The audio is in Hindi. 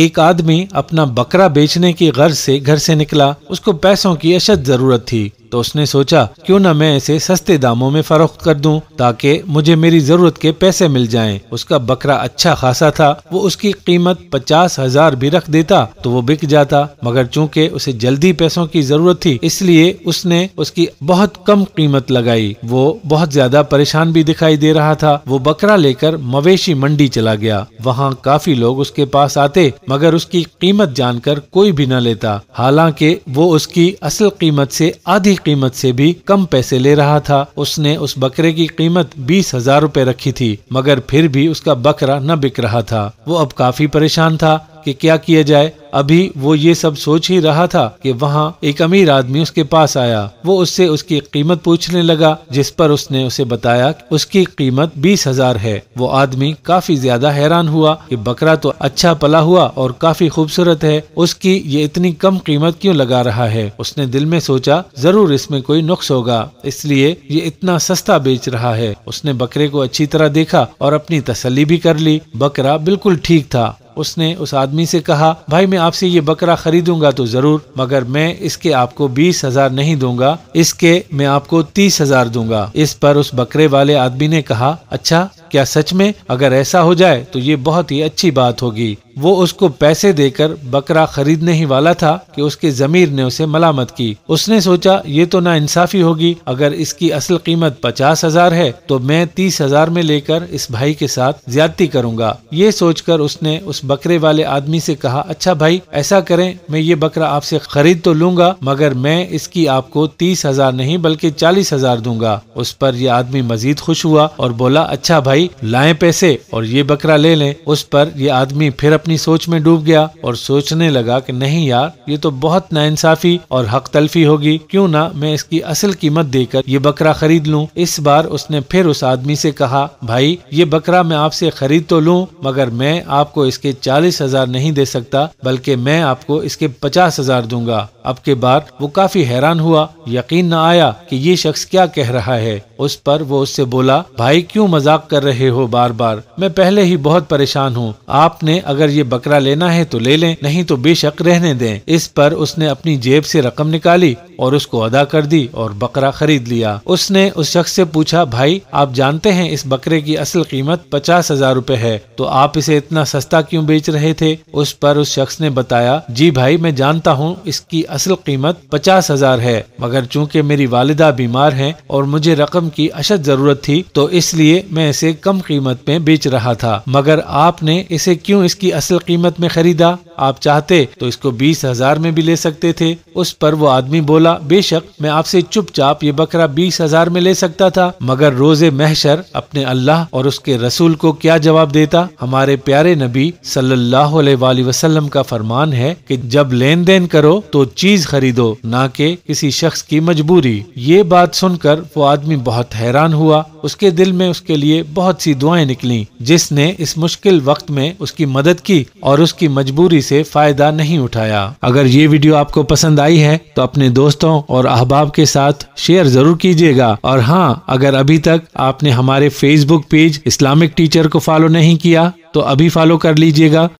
एक आदमी अपना बकरा बेचने की गर्ज से घर से निकला उसको पैसों की अशद जरूरत थी तो उसने सोचा क्यों न मैं इसे सस्ते दामों में फरोख्त कर दूं ताकि मुझे मेरी जरूरत के पैसे मिल जाएं। उसका बकरा अच्छा खासा था वो उसकी कीमत पचास हजार भी रख देता तो वो बिक जाता मगर चूंकि उसे जल्दी पैसों की जरूरत थी इसलिए उसने उसकी बहुत कम कीमत लगाई वो बहुत ज्यादा परेशान भी दिखाई दे रहा था वो बकरा लेकर मवेशी मंडी चला गया वहाँ काफी लोग उसके पास आते मगर उसकी कीमत जानकर कोई भी न लेता हालांकि वो उसकी असल कीमत से आधी कीमत से भी कम पैसे ले रहा था उसने उस बकरे की कीमत बीस हजार रूपए रखी थी मगर फिर भी उसका बकरा न बिक रहा था वो अब काफी परेशान था कि क्या किया जाए अभी वो ये सब सोच ही रहा था कि वहाँ एक अमीर आदमी उसके पास आया वो उससे उसकी कीमत पूछने लगा जिस पर उसने उसे बताया उसकी कीमत बीस हजार है वो आदमी काफी ज्यादा हैरान हुआ कि बकरा तो अच्छा पला हुआ और काफी खूबसूरत है उसकी ये इतनी कम कीमत क्यों लगा रहा है उसने दिल में सोचा जरूर इसमें कोई नुक्स होगा इसलिए ये इतना सस्ता बेच रहा है उसने बकरे को अच्छी तरह देखा और अपनी तसली भी कर ली बकरा बिल्कुल ठीक था उसने उस आदमी से कहा भाई मैं आपसे ये बकरा खरीदूंगा तो जरूर मगर मैं इसके आपको बीस हजार नहीं दूंगा इसके मैं आपको तीस हजार दूंगा इस पर उस बकरे वाले आदमी ने कहा अच्छा क्या सच में अगर ऐसा हो जाए तो ये बहुत ही अच्छी बात होगी वो उसको पैसे देकर बकरा खरीदने ही वाला था कि उसके जमीर ने उसे मलामत की उसने सोचा ये तो ना इंसाफी होगी अगर इसकी असल कीमत पचास हजार है तो मैं तीस हजार में लेकर इस भाई के साथ ज्यादती करूंगा ये सोचकर उसने उस बकरे वाले आदमी से कहा अच्छा भाई ऐसा करें मैं ये बकरा आपसे खरीद तो लूंगा मगर मैं इसकी आपको तीस हजार नहीं बल्कि चालीस हजार दूंगा उस पर यह आदमी मजीद खुश हुआ और बोला अच्छा भाई भाई लाए पैसे और ये बकरा ले लें उस पर ये आदमी फिर अपनी सोच में डूब गया और सोचने लगा कि नहीं यार ये तो बहुत नाइंसाफी और हक तलफी होगी क्यों ना मैं इसकी असल कीमत देकर ये बकरा खरीद लूं इस बार उसने फिर उस आदमी से कहा भाई ये बकरा मैं आपसे खरीद तो लूं मगर मैं आपको इसके चालीस हजार नहीं दे सकता बल्कि मैं आपको इसके पचास हजार दूंगा अब के बाद वो काफी हैरान हुआ यकीन न आया की ये शख्स क्या कह रहा है उस पर वो उससे बोला भाई क्यूँ मजाक कर रहे रहे हो बार बार मैं पहले ही बहुत परेशान हूँ आपने अगर ये बकरा लेना है तो ले लें नहीं तो बेशक रहने दें इस पर उसने अपनी जेब से रकम निकाली और उसको अदा कर दी और बकरा खरीद लिया उसने उस शख्स से पूछा भाई आप जानते हैं इस बकरे की असल कीमत पचास हजार रूपए है तो आप इसे इतना सस्ता क्यों बेच रहे थे उस पर उस शख्स ने बताया जी भाई मैं जानता हूँ इसकी असल कीमत पचास हजार है मगर चूँकि मेरी वालिदा बीमार है और मुझे रकम की अशद जरूरत थी तो इसलिए मैं इसे कम कीमत में बेच रहा था मगर आपने इसे क्यूँ इसकी असल कीमत में खरीदा आप चाहते तो इसको बीस हजार में भी ले सकते थे उस पर वो आदमी बोला बेशक मैं आपसे चुपचाप ये बकरा बीस हजार में ले सकता था मगर रोजे महशर अपने अल्लाह और उसके रसूल को क्या जवाब देता हमारे प्यारे नबी सल्लल्लाहु अलैहि वसल्लम का फरमान है कि जब लेन देन करो तो चीज खरीदो न के किसी शख्स की मजबूरी ये बात सुनकर वो आदमी बहुत हैरान हुआ उसके दिल में उसके लिए बहुत सी दुआएं निकली जिसने इस मुश्किल वक्त में उसकी मदद की और उसकी मजबूरी से फायदा नहीं उठाया अगर ये वीडियो आपको पसंद आई है तो अपने दोस्तों और अहबाब के साथ शेयर जरूर कीजिएगा और हाँ अगर अभी तक आपने हमारे फेसबुक पेज इस्लामिक टीचर को फॉलो नहीं किया तो अभी फॉलो कर लीजिएगा